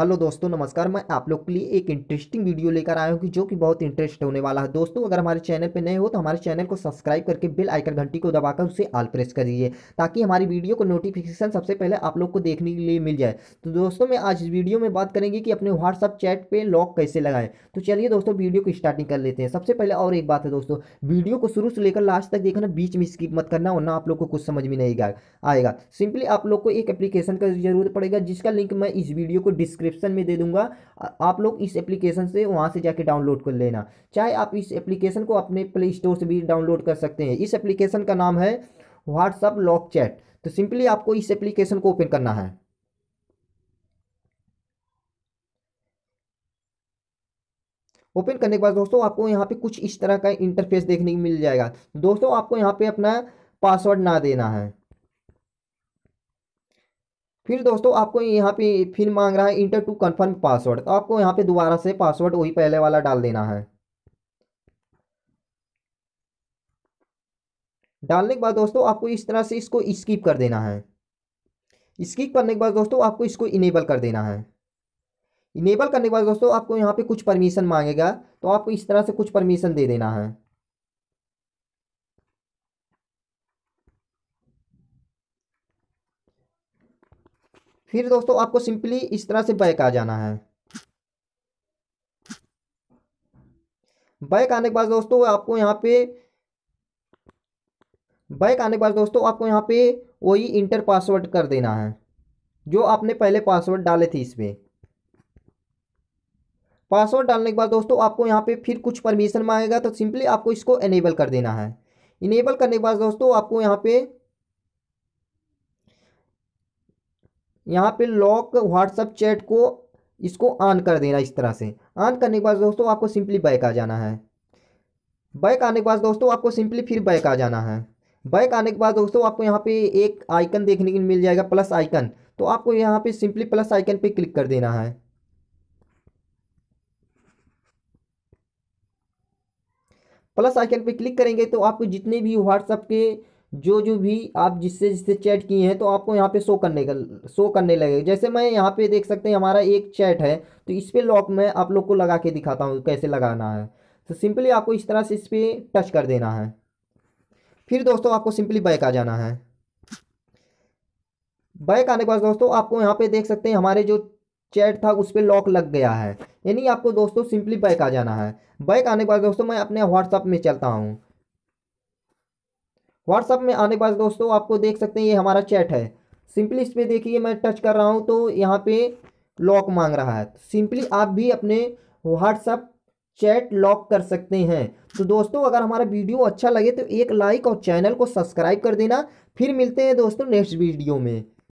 hello दोस्तों नमस्कार मैं आप लोग के लिए एक इंटरेस्टिंग वीडियो लेकर आया हूँ कि जो कि बहुत इंटरेस्ट होने वाला है दोस्तों अगर हमारे चैनल पर नए हो तो हमारे चैनल को सब्सक्राइब करके बिल आइकन घंटी को दबाकर उसे आल प्रेस कर दीजिए ताकि हमारी वीडियो को नोटिफिकेशन सबसे पहले आप लोग को देखने के लिए मिल जाए तो दोस्तों मैं आज इस वीडियो में बात करेंगे कि अपने व्हाट्सअप चैट पर लॉक कैसे लगाएं तो चलिए दोस्तों वीडियो की स्टार्टिंग कर लेते हैं सबसे पहले और एक बात है दोस्तों वीडियो को शुरू से लेकर लास्ट तक देखना बीच में स्किप मत करना वरना आप लोग को कुछ समझ में नहीं आएगा सिंपली आप लोग को एक एप्लीकेशन का जरूरत पड़ेगा जिसका लिंक मैं इस वीडियो को डिस्क्रिप डिस्क्रिप्शन में दे दूंगा आप लोग इस एप्लीकेशन से वहाँ से जाके डाउनलोड कर लेना चाहे आप इस एप्लीकेशन को अपने प्ले स्टोर से भी डाउनलोड कर सकते हैं इस एप्लीकेशन का नाम है व्हाट्सअप लॉक चैट तो सिंपली आपको इस एप्लीकेशन को ओपन करना है ओपन करने के बाद दोस्तों आपको यहाँ पे कुछ इस तरह का इंटरफेस देखने को मिल जाएगा दोस्तों आपको यहाँ पे अपना पासवर्ड ना देना है फिर दोस्तों आपको यहाँ पे फिर मांग रहा है इंटर टू कन्फर्म पासवर्ड तो आपको यहाँ पे दोबारा से पासवर्ड वही पहले वाला डाल देना है डालने के बाद दोस्तों आपको इस तरह से इसको स्किप कर देना है स्किप करने के बाद दोस्तों आपको इसको इनेबल कर देना है इनेबल करने के बाद दोस्तों आपको यहाँ पे कुछ परमिशन मांगेगा तो आपको इस तरह से कुछ परमिशन दे देना है फिर दोस्तों आपको सिंपली इस तरह से बैक आ जाना है बैक आने के बाद दोस्तों आपको यहाँ पे बैक आने के बाद दोस्तों आपको यहाँ पे वही इंटर पासवर्ड कर देना है जो आपने पहले पासवर्ड डाले थे इसमें पासवर्ड डालने के बाद दोस्तों आपको यहाँ पे फिर कुछ परमिशन मांगेगा तो सिंपली आपको इसको एनेबल कर देना है इनेबल करने के बाद दोस्तों आपको यहाँ पे यहाँ पे लॉक व्हाट्सअप चैट को इसको ऑन कर देना इस तरह से ऑन करने के बाद दोस्तों आपको सिंपली बैक आ जाना है बैक आने के बाद दोस्तों आपको सिंपली फिर बैक आ जाना है बैक आने के बाद दोस्तों आपको यहाँ पे एक आइकन देखने को मिल जाएगा प्लस आइकन तो आपको यहाँ पे सिंपली प्लस आइकन पे क्लिक कर देना है प्लस आइकन पे क्लिक करेंगे तो आपको जितने भी व्हाट्सअप के जो जो भी आप जिससे जिससे चैट किए हैं तो आपको यहाँ पे शो करने का शो करने लगेगा जैसे मैं यहाँ पे देख सकते हैं हमारा एक चैट है तो इस पर लॉक मैं आप लोग को लगा के दिखाता हूँ कैसे लगाना है तो सिंपली आपको इस तरह से इस पर टच कर देना है फिर दोस्तों आपको सिंपली बैक आ जाना है बैक आने के बाद दोस्तों आपको यहाँ पे देख सकते हैं हमारे जो चैट था उस पर लॉक लग गया है यानी आपको दोस्तों सिंपली बैक आ जाना है बैक आने के बाद दोस्तों मैं अपने व्हाट्सअप में चलता हूँ व्हाट्सअप में आने के बाद दोस्तों आपको देख सकते हैं ये हमारा चैट है सिंपली इस पर देखिए मैं टच कर रहा हूँ तो यहाँ पे लॉक मांग रहा है सिंपली आप भी अपने व्हाट्सअप चैट लॉक कर सकते हैं तो दोस्तों अगर हमारा वीडियो अच्छा लगे तो एक लाइक और चैनल को सब्सक्राइब कर देना फिर मिलते हैं दोस्तों नेक्स्ट वीडियो में